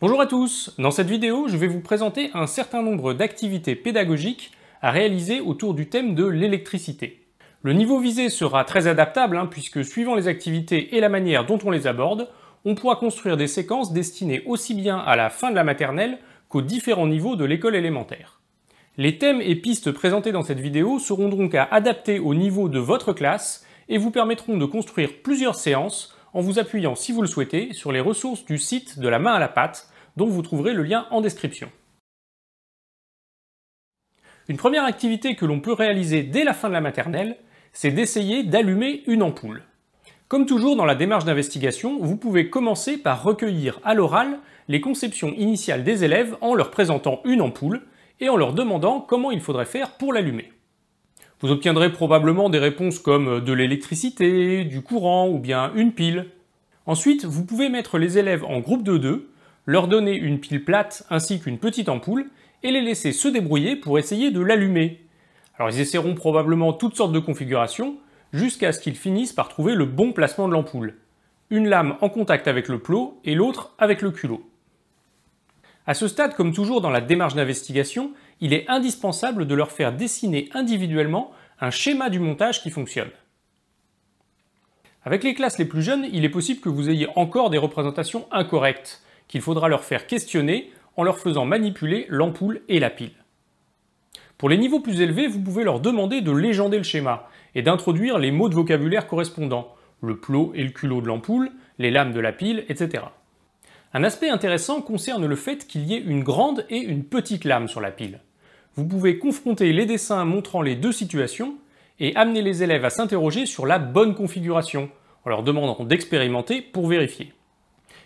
Bonjour à tous Dans cette vidéo, je vais vous présenter un certain nombre d'activités pédagogiques à réaliser autour du thème de l'électricité. Le niveau visé sera très adaptable hein, puisque suivant les activités et la manière dont on les aborde, on pourra construire des séquences destinées aussi bien à la fin de la maternelle qu'aux différents niveaux de l'école élémentaire. Les thèmes et pistes présentés dans cette vidéo seront donc à adapter au niveau de votre classe et vous permettront de construire plusieurs séances en vous appuyant, si vous le souhaitez, sur les ressources du site de la main à la pâte, dont vous trouverez le lien en description. Une première activité que l'on peut réaliser dès la fin de la maternelle, c'est d'essayer d'allumer une ampoule. Comme toujours dans la démarche d'investigation, vous pouvez commencer par recueillir à l'oral les conceptions initiales des élèves en leur présentant une ampoule et en leur demandant comment il faudrait faire pour l'allumer. Vous obtiendrez probablement des réponses comme euh, de l'électricité, du courant ou bien une pile. Ensuite, vous pouvez mettre les élèves en groupe de deux, leur donner une pile plate ainsi qu'une petite ampoule et les laisser se débrouiller pour essayer de l'allumer. Alors ils essaieront probablement toutes sortes de configurations jusqu'à ce qu'ils finissent par trouver le bon placement de l'ampoule. Une lame en contact avec le plot et l'autre avec le culot. À ce stade, comme toujours dans la démarche d'investigation, il est indispensable de leur faire dessiner individuellement un schéma du montage qui fonctionne. Avec les classes les plus jeunes, il est possible que vous ayez encore des représentations incorrectes, qu'il faudra leur faire questionner en leur faisant manipuler l'ampoule et la pile. Pour les niveaux plus élevés, vous pouvez leur demander de légender le schéma et d'introduire les mots de vocabulaire correspondants, le plot et le culot de l'ampoule, les lames de la pile, etc. Un aspect intéressant concerne le fait qu'il y ait une grande et une petite lame sur la pile. Vous pouvez confronter les dessins montrant les deux situations et amener les élèves à s'interroger sur la bonne configuration, en leur demandant d'expérimenter pour vérifier.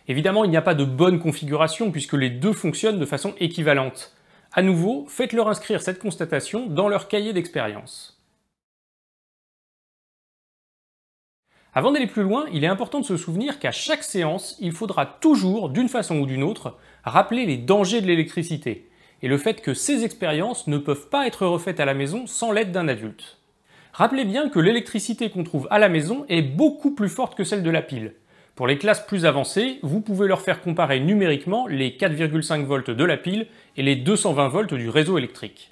Évidemment, il n'y a pas de bonne configuration puisque les deux fonctionnent de façon équivalente. À nouveau, faites-leur inscrire cette constatation dans leur cahier d'expérience. Avant d'aller plus loin, il est important de se souvenir qu'à chaque séance, il faudra toujours, d'une façon ou d'une autre, rappeler les dangers de l'électricité et le fait que ces expériences ne peuvent pas être refaites à la maison sans l'aide d'un adulte. Rappelez bien que l'électricité qu'on trouve à la maison est beaucoup plus forte que celle de la pile. Pour les classes plus avancées, vous pouvez leur faire comparer numériquement les 4,5 volts de la pile et les 220 volts du réseau électrique.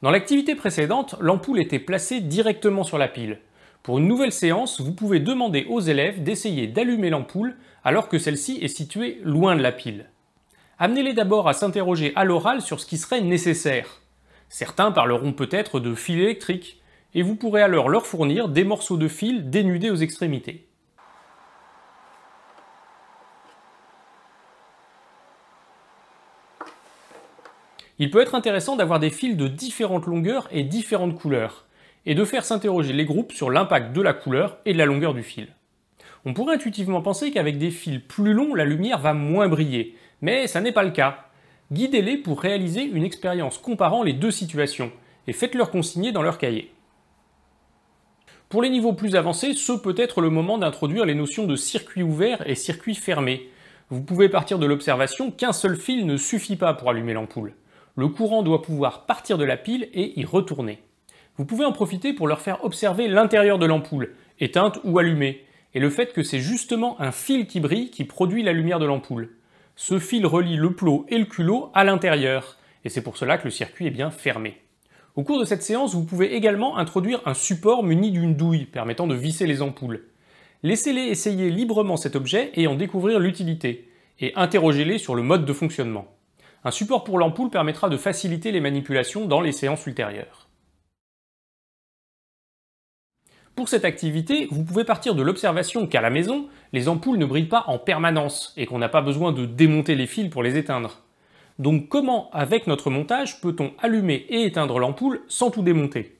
Dans l'activité précédente, l'ampoule était placée directement sur la pile. Pour une nouvelle séance, vous pouvez demander aux élèves d'essayer d'allumer l'ampoule alors que celle-ci est située loin de la pile. Amenez-les d'abord à s'interroger à l'oral sur ce qui serait nécessaire. Certains parleront peut-être de fil électrique, et vous pourrez alors leur fournir des morceaux de fil dénudés aux extrémités. Il peut être intéressant d'avoir des fils de différentes longueurs et différentes couleurs, et de faire s'interroger les groupes sur l'impact de la couleur et de la longueur du fil. On pourrait intuitivement penser qu'avec des fils plus longs, la lumière va moins briller, mais ça n'est pas le cas. Guidez-les pour réaliser une expérience comparant les deux situations, et faites-leur consigner dans leur cahier. Pour les niveaux plus avancés, ce peut être le moment d'introduire les notions de circuit ouvert et circuit fermé. Vous pouvez partir de l'observation qu'un seul fil ne suffit pas pour allumer l'ampoule le courant doit pouvoir partir de la pile et y retourner. Vous pouvez en profiter pour leur faire observer l'intérieur de l'ampoule, éteinte ou allumée, et le fait que c'est justement un fil qui brille qui produit la lumière de l'ampoule. Ce fil relie le plot et le culot à l'intérieur, et c'est pour cela que le circuit est bien fermé. Au cours de cette séance, vous pouvez également introduire un support muni d'une douille permettant de visser les ampoules. Laissez-les essayer librement cet objet et en découvrir l'utilité, et interrogez-les sur le mode de fonctionnement. Un support pour l'ampoule permettra de faciliter les manipulations dans les séances ultérieures. Pour cette activité, vous pouvez partir de l'observation qu'à la maison, les ampoules ne brillent pas en permanence et qu'on n'a pas besoin de démonter les fils pour les éteindre. Donc comment, avec notre montage, peut-on allumer et éteindre l'ampoule sans tout démonter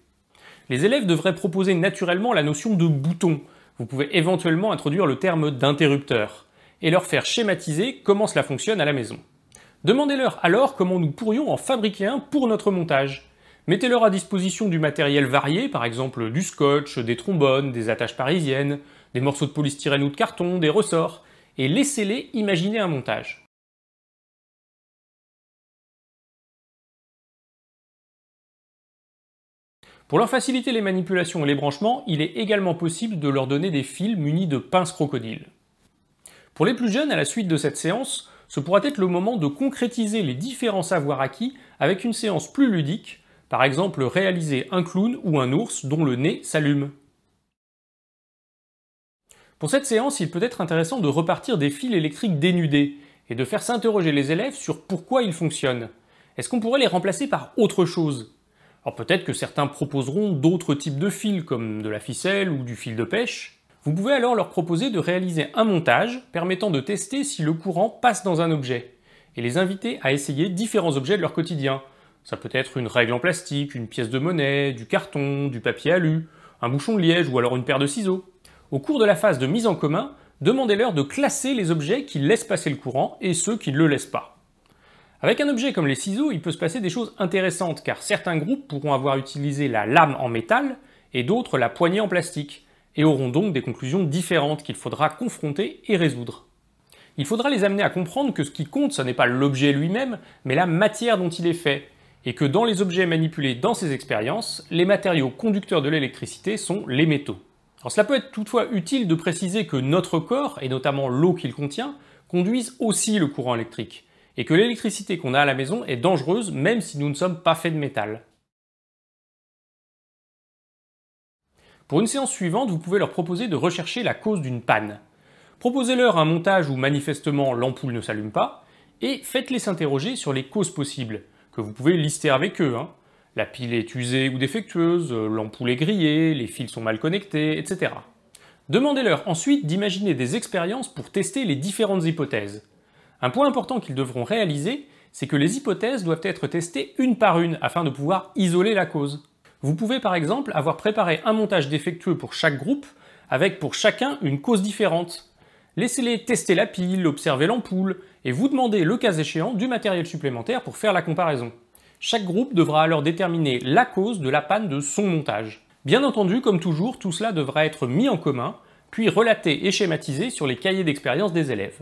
Les élèves devraient proposer naturellement la notion de bouton. Vous pouvez éventuellement introduire le terme d'interrupteur et leur faire schématiser comment cela fonctionne à la maison. Demandez-leur alors comment nous pourrions en fabriquer un pour notre montage. Mettez-leur à disposition du matériel varié, par exemple du scotch, des trombones, des attaches parisiennes, des morceaux de polystyrène ou de carton, des ressorts, et laissez-les imaginer un montage. Pour leur faciliter les manipulations et les branchements, il est également possible de leur donner des fils munis de pinces crocodiles. Pour les plus jeunes, à la suite de cette séance, ce pourrait être le moment de concrétiser les différents savoirs acquis avec une séance plus ludique, par exemple réaliser un clown ou un ours dont le nez s'allume. Pour cette séance, il peut être intéressant de repartir des fils électriques dénudés et de faire s'interroger les élèves sur pourquoi ils fonctionnent. Est-ce qu'on pourrait les remplacer par autre chose Alors peut-être que certains proposeront d'autres types de fils comme de la ficelle ou du fil de pêche, vous pouvez alors leur proposer de réaliser un montage permettant de tester si le courant passe dans un objet et les inviter à essayer différents objets de leur quotidien. Ça peut être une règle en plastique, une pièce de monnaie, du carton, du papier alu, un bouchon de liège ou alors une paire de ciseaux. Au cours de la phase de mise en commun, demandez-leur de classer les objets qui laissent passer le courant et ceux qui ne le laissent pas. Avec un objet comme les ciseaux, il peut se passer des choses intéressantes car certains groupes pourront avoir utilisé la lame en métal et d'autres la poignée en plastique et auront donc des conclusions différentes qu'il faudra confronter et résoudre. Il faudra les amener à comprendre que ce qui compte, ce n'est pas l'objet lui-même, mais la matière dont il est fait, et que dans les objets manipulés dans ces expériences, les matériaux conducteurs de l'électricité sont les métaux. Alors cela peut être toutefois utile de préciser que notre corps, et notamment l'eau qu'il contient, conduisent aussi le courant électrique, et que l'électricité qu'on a à la maison est dangereuse même si nous ne sommes pas faits de métal. Pour une séance suivante, vous pouvez leur proposer de rechercher la cause d'une panne. Proposez-leur un montage où manifestement l'ampoule ne s'allume pas, et faites-les s'interroger sur les causes possibles, que vous pouvez lister avec eux. Hein. La pile est usée ou défectueuse, l'ampoule est grillée, les fils sont mal connectés, etc. Demandez-leur ensuite d'imaginer des expériences pour tester les différentes hypothèses. Un point important qu'ils devront réaliser, c'est que les hypothèses doivent être testées une par une afin de pouvoir isoler la cause. Vous pouvez par exemple avoir préparé un montage défectueux pour chaque groupe, avec pour chacun une cause différente. Laissez-les tester la pile, observer l'ampoule, et vous demandez le cas échéant du matériel supplémentaire pour faire la comparaison. Chaque groupe devra alors déterminer la cause de la panne de son montage. Bien entendu, comme toujours, tout cela devra être mis en commun, puis relaté et schématisé sur les cahiers d'expérience des élèves.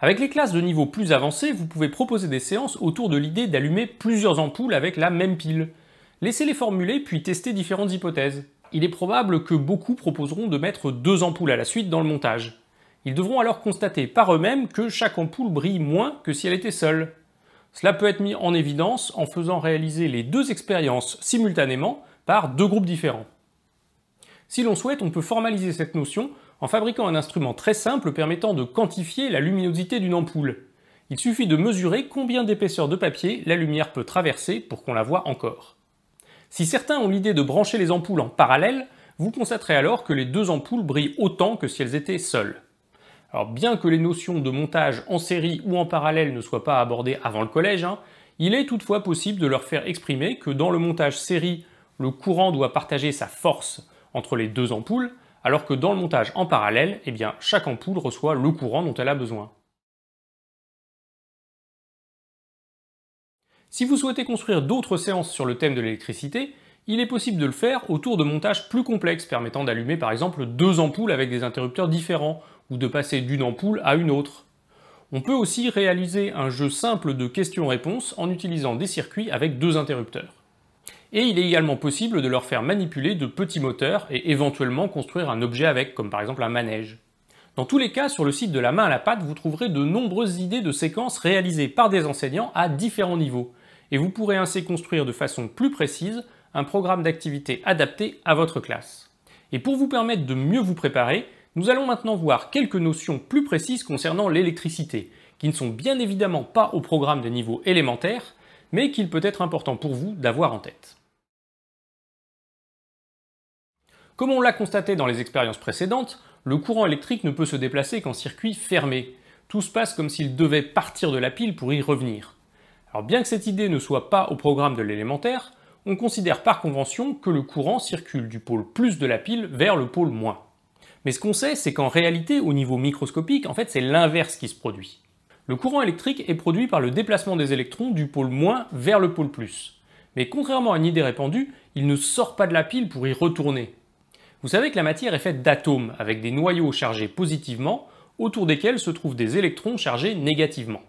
Avec les classes de niveau plus avancé, vous pouvez proposer des séances autour de l'idée d'allumer plusieurs ampoules avec la même pile. Laissez-les formuler puis tester différentes hypothèses. Il est probable que beaucoup proposeront de mettre deux ampoules à la suite dans le montage. Ils devront alors constater par eux-mêmes que chaque ampoule brille moins que si elle était seule. Cela peut être mis en évidence en faisant réaliser les deux expériences simultanément par deux groupes différents. Si l'on souhaite, on peut formaliser cette notion en fabriquant un instrument très simple permettant de quantifier la luminosité d'une ampoule. Il suffit de mesurer combien d'épaisseur de papier la lumière peut traverser pour qu'on la voit encore. Si certains ont l'idée de brancher les ampoules en parallèle, vous constaterez alors que les deux ampoules brillent autant que si elles étaient seules. Alors bien que les notions de montage en série ou en parallèle ne soient pas abordées avant le collège, hein, il est toutefois possible de leur faire exprimer que dans le montage série, le courant doit partager sa force entre les deux ampoules, alors que dans le montage en parallèle, eh bien, chaque ampoule reçoit le courant dont elle a besoin. Si vous souhaitez construire d'autres séances sur le thème de l'électricité, il est possible de le faire autour de montages plus complexes permettant d'allumer par exemple deux ampoules avec des interrupteurs différents ou de passer d'une ampoule à une autre. On peut aussi réaliser un jeu simple de questions-réponses en utilisant des circuits avec deux interrupteurs et il est également possible de leur faire manipuler de petits moteurs et éventuellement construire un objet avec, comme par exemple un manège. Dans tous les cas, sur le site de la main à la pâte, vous trouverez de nombreuses idées de séquences réalisées par des enseignants à différents niveaux, et vous pourrez ainsi construire de façon plus précise un programme d'activité adapté à votre classe. Et pour vous permettre de mieux vous préparer, nous allons maintenant voir quelques notions plus précises concernant l'électricité, qui ne sont bien évidemment pas au programme des niveaux élémentaires, mais qu'il peut être important pour vous d'avoir en tête. Comme on l'a constaté dans les expériences précédentes, le courant électrique ne peut se déplacer qu'en circuit fermé. Tout se passe comme s'il devait partir de la pile pour y revenir. Alors bien que cette idée ne soit pas au programme de l'élémentaire, on considère par convention que le courant circule du pôle plus de la pile vers le pôle moins. Mais ce qu'on sait, c'est qu'en réalité, au niveau microscopique, en fait, c'est l'inverse qui se produit. Le courant électrique est produit par le déplacement des électrons du pôle moins vers le pôle plus. Mais contrairement à une idée répandue, il ne sort pas de la pile pour y retourner. Vous savez que la matière est faite d'atomes avec des noyaux chargés positivement autour desquels se trouvent des électrons chargés négativement.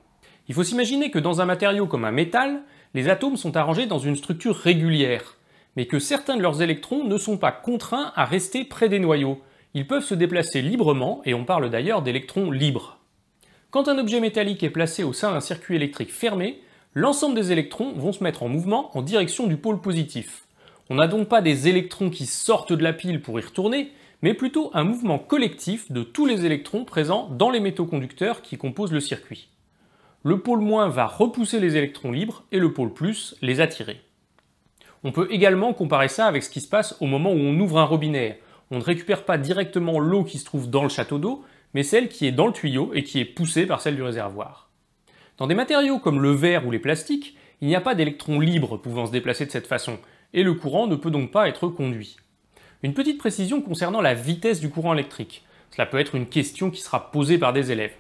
Il faut s'imaginer que dans un matériau comme un métal, les atomes sont arrangés dans une structure régulière, mais que certains de leurs électrons ne sont pas contraints à rester près des noyaux. Ils peuvent se déplacer librement, et on parle d'ailleurs d'électrons libres. Quand un objet métallique est placé au sein d'un circuit électrique fermé, l'ensemble des électrons vont se mettre en mouvement en direction du pôle positif. On n'a donc pas des électrons qui sortent de la pile pour y retourner, mais plutôt un mouvement collectif de tous les électrons présents dans les métaux conducteurs qui composent le circuit. Le pôle moins va repousser les électrons libres et le pôle plus les attirer. On peut également comparer ça avec ce qui se passe au moment où on ouvre un robinet. On ne récupère pas directement l'eau qui se trouve dans le château d'eau, mais celle qui est dans le tuyau et qui est poussée par celle du réservoir. Dans des matériaux comme le verre ou les plastiques, il n'y a pas d'électrons libres pouvant se déplacer de cette façon, et le courant ne peut donc pas être conduit. Une petite précision concernant la vitesse du courant électrique. Cela peut être une question qui sera posée par des élèves.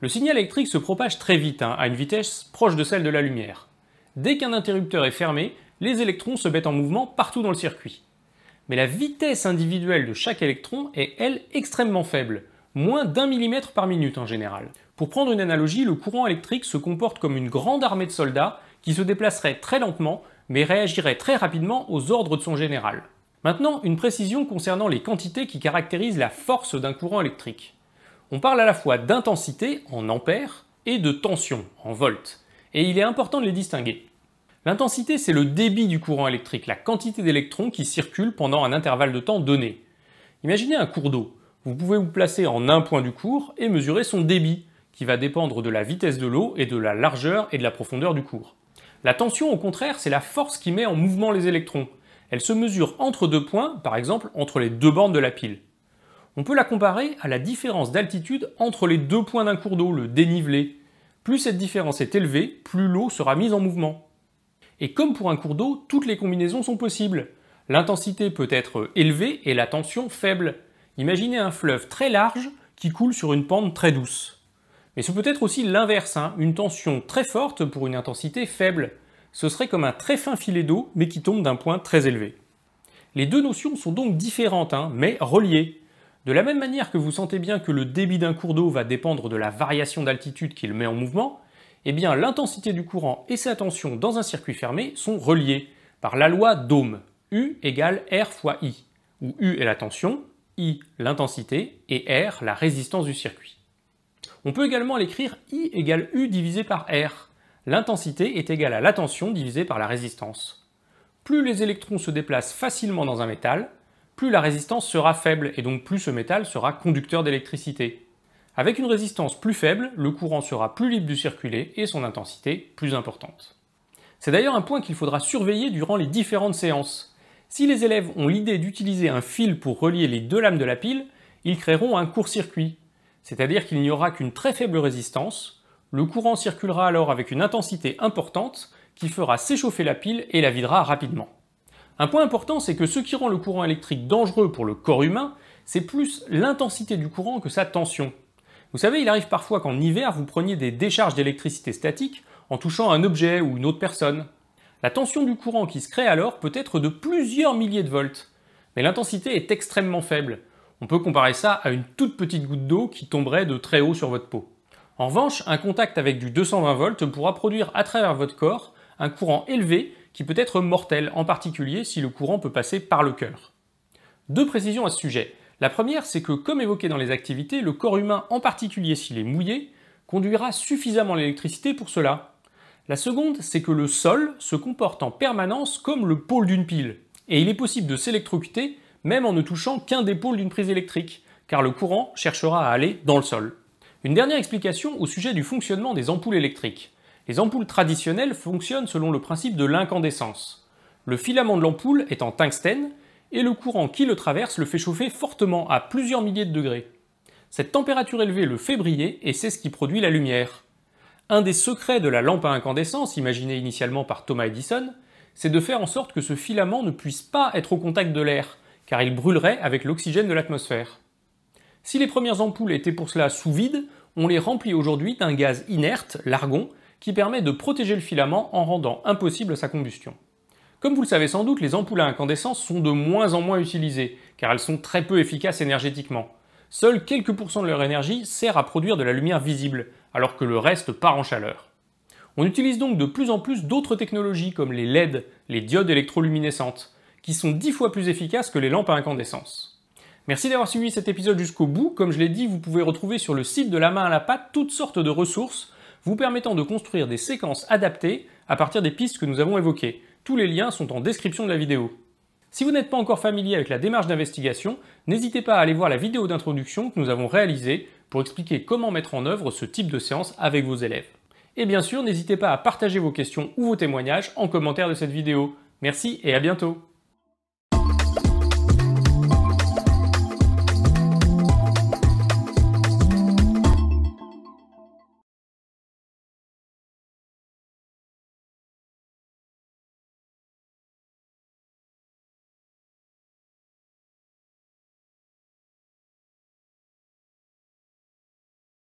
Le signal électrique se propage très vite, hein, à une vitesse proche de celle de la lumière. Dès qu'un interrupteur est fermé, les électrons se mettent en mouvement partout dans le circuit. Mais la vitesse individuelle de chaque électron est, elle, extrêmement faible, moins d'un millimètre par minute en général. Pour prendre une analogie, le courant électrique se comporte comme une grande armée de soldats qui se déplacerait très lentement mais réagirait très rapidement aux ordres de son général. Maintenant, une précision concernant les quantités qui caractérisent la force d'un courant électrique. On parle à la fois d'intensité en ampères et de tension en volts, et il est important de les distinguer. L'intensité, c'est le débit du courant électrique, la quantité d'électrons qui circulent pendant un intervalle de temps donné. Imaginez un cours d'eau. Vous pouvez vous placer en un point du cours et mesurer son débit, qui va dépendre de la vitesse de l'eau et de la largeur et de la profondeur du cours. La tension, au contraire, c'est la force qui met en mouvement les électrons. Elle se mesure entre deux points, par exemple entre les deux bornes de la pile. On peut la comparer à la différence d'altitude entre les deux points d'un cours d'eau, le dénivelé. Plus cette différence est élevée, plus l'eau sera mise en mouvement. Et comme pour un cours d'eau, toutes les combinaisons sont possibles. L'intensité peut être élevée et la tension faible. Imaginez un fleuve très large qui coule sur une pente très douce. Mais ce peut-être aussi l'inverse, hein. une tension très forte pour une intensité faible. Ce serait comme un très fin filet d'eau, mais qui tombe d'un point très élevé. Les deux notions sont donc différentes, hein, mais reliées. De la même manière que vous sentez bien que le débit d'un cours d'eau va dépendre de la variation d'altitude qu'il met en mouvement, eh bien l'intensité du courant et sa tension dans un circuit fermé sont reliées par la loi d'Ohm, U égale R fois I, où U est la tension, I l'intensité et R la résistance du circuit. On peut également l'écrire I égale U divisé par R. L'intensité est égale à la tension divisée par la résistance. Plus les électrons se déplacent facilement dans un métal, plus la résistance sera faible et donc plus ce métal sera conducteur d'électricité. Avec une résistance plus faible, le courant sera plus libre de circuler et son intensité plus importante. C'est d'ailleurs un point qu'il faudra surveiller durant les différentes séances. Si les élèves ont l'idée d'utiliser un fil pour relier les deux lames de la pile, ils créeront un court-circuit, c'est-à-dire qu'il n'y aura qu'une très faible résistance, le courant circulera alors avec une intensité importante qui fera s'échauffer la pile et la videra rapidement. Un point important, c'est que ce qui rend le courant électrique dangereux pour le corps humain, c'est plus l'intensité du courant que sa tension. Vous savez, il arrive parfois qu'en hiver, vous preniez des décharges d'électricité statique en touchant un objet ou une autre personne. La tension du courant qui se crée alors peut être de plusieurs milliers de volts, mais l'intensité est extrêmement faible, on peut comparer ça à une toute petite goutte d'eau qui tomberait de très haut sur votre peau. En revanche, un contact avec du 220 volts pourra produire à travers votre corps un courant élevé qui peut être mortel, en particulier si le courant peut passer par le cœur. Deux précisions à ce sujet. La première, c'est que comme évoqué dans les activités, le corps humain, en particulier s'il est mouillé, conduira suffisamment l'électricité pour cela. La seconde, c'est que le sol se comporte en permanence comme le pôle d'une pile, et il est possible de s'électrocuter même en ne touchant qu'un des pôles d'une prise électrique, car le courant cherchera à aller dans le sol. Une dernière explication au sujet du fonctionnement des ampoules électriques. Les ampoules traditionnelles fonctionnent selon le principe de l'incandescence. Le filament de l'ampoule est en tungstène, et le courant qui le traverse le fait chauffer fortement à plusieurs milliers de degrés. Cette température élevée le fait briller et c'est ce qui produit la lumière. Un des secrets de la lampe à incandescence, imaginée initialement par Thomas Edison, c'est de faire en sorte que ce filament ne puisse pas être au contact de l'air, car ils brûleraient avec l'oxygène de l'atmosphère. Si les premières ampoules étaient pour cela sous vide, on les remplit aujourd'hui d'un gaz inerte, l'argon, qui permet de protéger le filament en rendant impossible sa combustion. Comme vous le savez sans doute, les ampoules à incandescence sont de moins en moins utilisées, car elles sont très peu efficaces énergétiquement. Seuls quelques pourcents de leur énergie sert à produire de la lumière visible, alors que le reste part en chaleur. On utilise donc de plus en plus d'autres technologies comme les LED, les diodes électroluminescentes, qui sont dix fois plus efficaces que les lampes à incandescence. Merci d'avoir suivi cet épisode jusqu'au bout. Comme je l'ai dit, vous pouvez retrouver sur le site de la main à la pâte toutes sortes de ressources vous permettant de construire des séquences adaptées à partir des pistes que nous avons évoquées. Tous les liens sont en description de la vidéo. Si vous n'êtes pas encore familier avec la démarche d'investigation, n'hésitez pas à aller voir la vidéo d'introduction que nous avons réalisée pour expliquer comment mettre en œuvre ce type de séance avec vos élèves. Et bien sûr, n'hésitez pas à partager vos questions ou vos témoignages en commentaire de cette vidéo. Merci et à bientôt